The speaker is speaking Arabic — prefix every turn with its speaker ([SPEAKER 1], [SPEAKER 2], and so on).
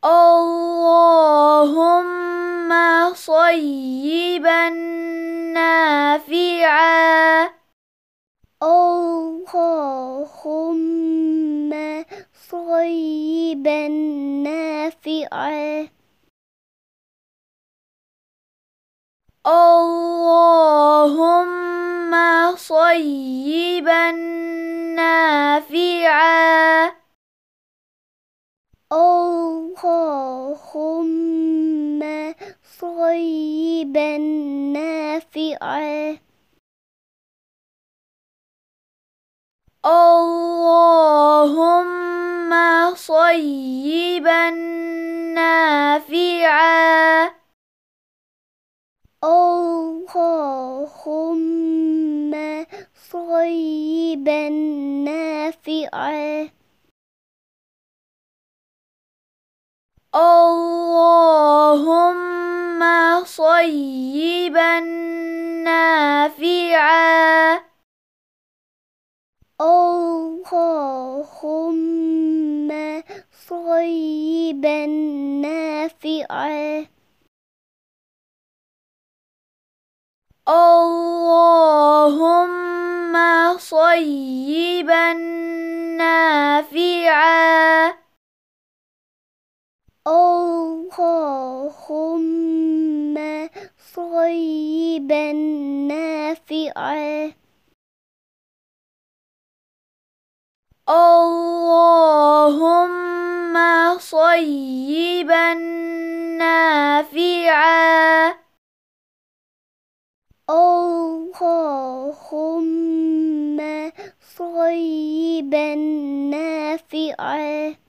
[SPEAKER 1] اللهم صيبا نافعا اللهم
[SPEAKER 2] صيبا نافعا
[SPEAKER 1] اللهم صيبا نافعا اللهم
[SPEAKER 2] صيبا نافعا
[SPEAKER 1] اللهم صيبا نافعا اللهم
[SPEAKER 2] صيبا نافعا
[SPEAKER 1] اللهم صيبا نافعا اللهم
[SPEAKER 2] صيبا نافعا
[SPEAKER 1] اللهم صيبا نافعا اللهم
[SPEAKER 2] صيبا نافعا
[SPEAKER 1] اللهم صيبا نافعا اللهم
[SPEAKER 2] صيبا نافعا